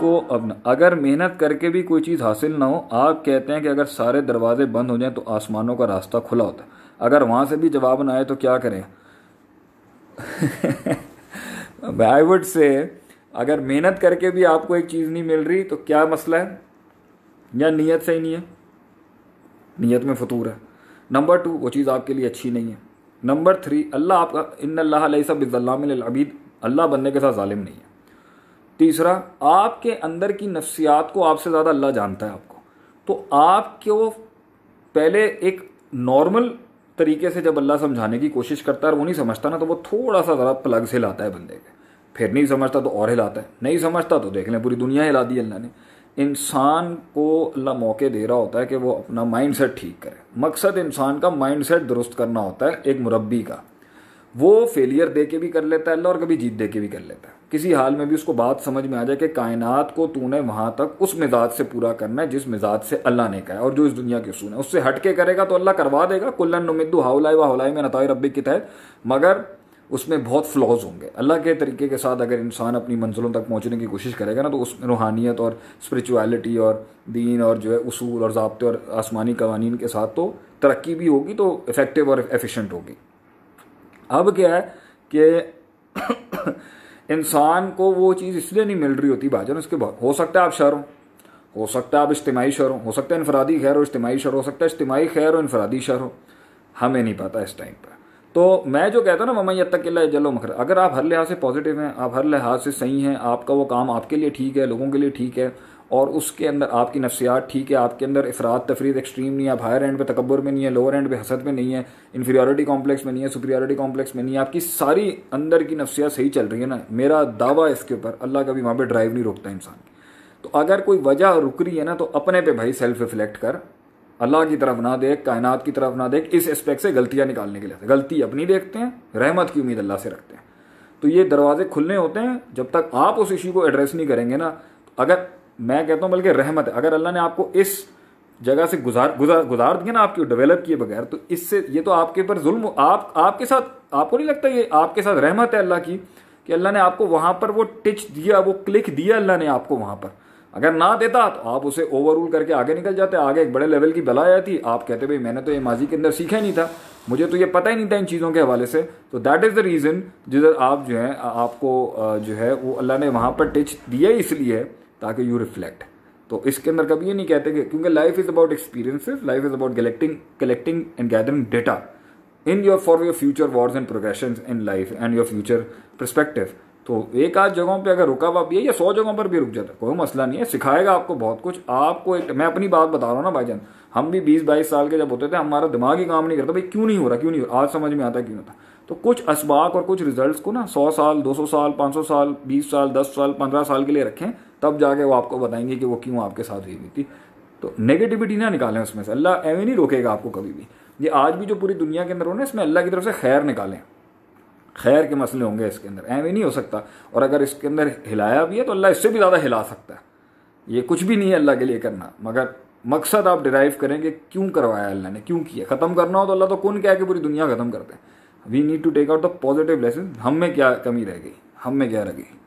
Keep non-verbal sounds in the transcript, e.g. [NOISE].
आपको अगर मेहनत करके भी कोई चीज़ हासिल ना हो आप कहते हैं कि अगर सारे दरवाजे बंद हो जाएं तो आसमानों का रास्ता खुला होता है अगर वहाँ से भी जवाब ना आए तो क्या करें आई वुड से अगर मेहनत करके भी आपको एक चीज़ नहीं मिल रही तो क्या मसला है या नीयत सही नहीं है नीयत में फतूर है नंबर टू वो चीज़ आपके लिए अच्छी नहीं है नंबर थ्री अल्लाह आपका इन अल्लाह सब बिजल्लाम अबीद अल्लाह बनने के साथ ालिम नहीं है तीसरा आपके अंदर की नफ्सियात को आपसे ज़्यादा अल्लाह जानता है आपको तो आपको पहले एक नॉर्मल तरीके से जब अल्लाह समझाने की कोशिश करता है और वो नहीं समझता ना तो वो थोड़ा सा ज़रा प्लग से लाता है बंदे के फिर नहीं समझता तो और हिलाता है नहीं समझता तो देख लें पूरी दुनिया हिला दी अल्लाह ने इंसान को अल्लाह मौके दे रहा होता है कि वो अपना माइंड सेट ठीक करे मकसद इंसान का माइंड सेट दुरुस्त करना होता है एक मुरबी का वो फेलियर दे के भी कर लेता है अल्लाह और कभी जीत दे के भी कर लेता है किसी हाल में भी उसको बात समझ में आ जाए कि कायनात को तूने वहाँ तक उस मिजाज से पूरा करना है जिस मिजाज से अल्लाह ने कहा है और जो इस दुनिया के सुन है उससे हट के करेगा तो अल्लाह करवा देगा कुल्लन नुमिद्दू हाउलाई व हाउलाई में नताई रब्बी की तहत मगर उसमें बहुत फ्लॉज होंगे अल्लाह के तरीके के साथ अगर इंसान अपनी मंजिलों तक पहुँचने की कोशिश करेगा ना तो उसमें रूहानियत और स्परिचुअलिटी और दीन और जो है उसूल और जबते और आसमानी कवानीन के साथ तो तरक्की भी होगी तो इफ़ेक्टिव और एफिशेंट होगी अब क्या है कि [COUGHS] इंसान को वो चीज़ इसलिए नहीं मिल रही होती भाजन उसके बहुत हो सकता है आप शहर हो सकता है आप इज्तमाही शहर हो सकता है इनफरादी खैर हो इज्तमाही शहर हो सकता है इज्तमाही खैर हो इनफरादी शर हो हमें नहीं पता इस टाइम पर तो मैं जो कहता हूँ ना के लिए जलो मखर अगर आप हर लिहाज से पॉजिटिव हैं आप हर लिहाज से सही हैं आपका वो काम आपके लिए ठीक है लोगों के लिए ठीक है और उसके अंदर आपकी नफसियात ठीक है आपके अंदर अफराद तफरीद एक्सट्रीम नहीं है आप हायर एंड पे तकबर में नहीं है लोअर एंड पे हसद में नहीं है इन्फीरियॉरिटी कॉम्प्लेक्स में नहीं है सुपीरियॉरिटी कॉम्प्लेक्स में नहीं है आपकी सारी अंदर की नफसियात सही चल रही है ना मेरा दावा इसके ऊपर अल्लाह कभी वहाँ पर ड्राइव नहीं रोकता इंसान तो अगर कोई वजह रुक रही है ना तो अपने पे भाई सेल्फ रिफ्लेक्ट कर अल्लाह की तरफ ना देख कायनात की तरफ ना देख इस एस्पेक्ट से गलतियाँ निकालने के लिए गलती अपनी देखते हैं रहमत की उम्मीद अल्लाह से रखते हैं तो ये दरवाजे खुलने होते हैं जब तक आप उस इशू को एड्रेस नहीं करेंगे ना अगर मैं कहता हूँ बल्कि रहमत है अगर अल्लाह ने आपको इस जगह से गुजार गुजार गुजार दिया ना आपकी डेवलप किए बगैर तो इससे ये तो आपके ऊपर जुल्म आप आपके साथ आपको नहीं लगता ये आपके साथ रहमत है अल्लाह की कि अल्लाह ने आपको वहां पर वो टिच दिया वो क्लिक दिया अल्लाह ने आपको वहां पर अगर ना देता तो आप उसे ओवर रूल करके आगे निकल जाते आगे एक बड़े लेवल की बला आती आप कहते भाई मैंने तो ये माजी के अंदर सीखा ही नहीं था मुझे तो ये पता ही नहीं था इन चीज़ों के हवाले से तो दैट इज़ द रीज़न जिधर आप जो है आपको जो है वो अल्लाह ने वहाँ पर टिच दिया इसलिए ताकि यू रिफ्लेक्ट तो इसके अंदर कभी ये नहीं कहते कि क्योंकि life is about experiences life is about collecting collecting and gathering data in your for your future wars and progression in life and your future perspective तो एक आध जगहों पे अगर रुका हुआ ये या सौ जगहों पर भी रुक जाता कोई मसला नहीं है सिखाएगा आपको बहुत कुछ आपको एक मैं अपनी बात बता रहा हूँ ना भाईजान हम भी बीस बाईस साल के जब होते थे हमारा दिमाग ही काम नहीं करता भाई क्यों नहीं हो रहा क्यों नहीं हो रहा आज समझ में आता क्यों नहीं होता तो कुछ इसबाक और कुछ रिजल्ट को ना सौ साल दो सौ साल पाँच सौ साल बीस साल दस साल पंद्रह साल के लिए रखें तब जाके वो आपको बताएंगे कि वो क्यों आपके साथ हुई हुई थी तो नेगेटिविटी ना निकालें उसमें से अल्लाह एवं नहीं रोकेगा आपको कभी भी ये आज भी जो पूरी दुनिया के अंदर हो ना इसमें अल्लाह की तरफ से खैर निकालें खैर के मसले होंगे इसके अंदर एवं नहीं हो सकता और अगर इसके अंदर हिलाया भी है तो अल्लाह इससे भी ज़्यादा हिला सकता है ये कुछ भी नहीं है अल्लाह के लिए करना मगर मकसद आप डिराइव करें कि क्यों करवाया अल्लाह ने क्यों किया ख़त्म करना हो तो अल्लाह तो कौन क्या है कि पूरी दुनिया ख़त्म करते हैं we need to take out the positive lesson हम में क्या कमी रह गई हम में क्या रह गई